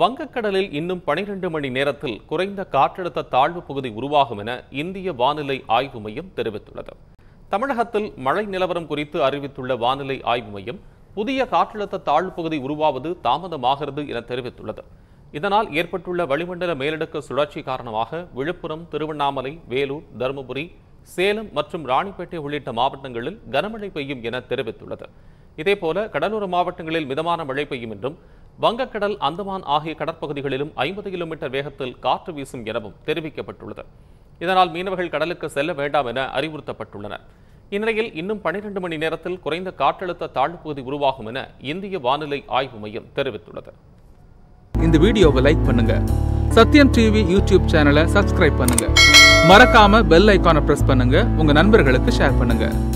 வங்கக்கடலில் இன்னும் பனிரெண்டு மணி நேரத்தில் குறைந்த காற்றழுத்த தாழ்வு பகுதி உருவாகும் என இந்திய வானிலை ஆய்வு மையம் தெரிவித்துள்ளது தமிழகத்தில் மழை நிலவரம் குறித்து அறிவித்துள்ள வானிலை ஆய்வு மையம் புதிய காற்றழுத்த தாழ்வு பகுதி உருவாவது தாமதமாகிறது என தெரிவித்துள்ளது இதனால் ஏற்பட்டுள்ள வளிமண்டல மேலடுக்கு சுழற்சி காரணமாக விழுப்புரம் திருவண்ணாமலை வேலூர் தருமபுரி சேலம் மற்றும் ராணிப்பேட்டை உள்ளிட்ட மாவட்டங்களில் கனமழை பெய்யும் என தெரிவித்துள்ளது இதேபோல கடலோர மாவட்டங்களில் மிதமான மழை பெய்யும் என்றும் வங்கக்கடல் அந்தமான் ஆகிய கடற்பகுதிகளிலும் ஐம்பது கிலோமீட்டர் வேகத்தில் காற்று வீசும் எனவும் தெரிவிக்கப்பட்டுள்ளது இதனால் மீனவர்கள் கடலுக்கு செல்ல வேண்டாம் என அறிவுறுத்தப்பட்டுள்ளனர் இந்நிலையில் இன்னும் பனிரெண்டு மணி நேரத்தில் குறைந்த காற்றழுத்த தாழ்வு பகுதி உருவாகும் என இந்திய வானிலை ஆய்வு மையம் தெரிவித்துள்ளது இந்த வீடியோவை லைக் பண்ணுங்க சத்யம் டிவி யூடியூப் சேனலை சப்ஸ்கிரைப் பண்ணுங்க மறக்காம பெல் ஐக்கானை பிரஸ் பண்ணுங்க உங்க நண்பர்களுக்கு ஷேர் பண்ணுங்க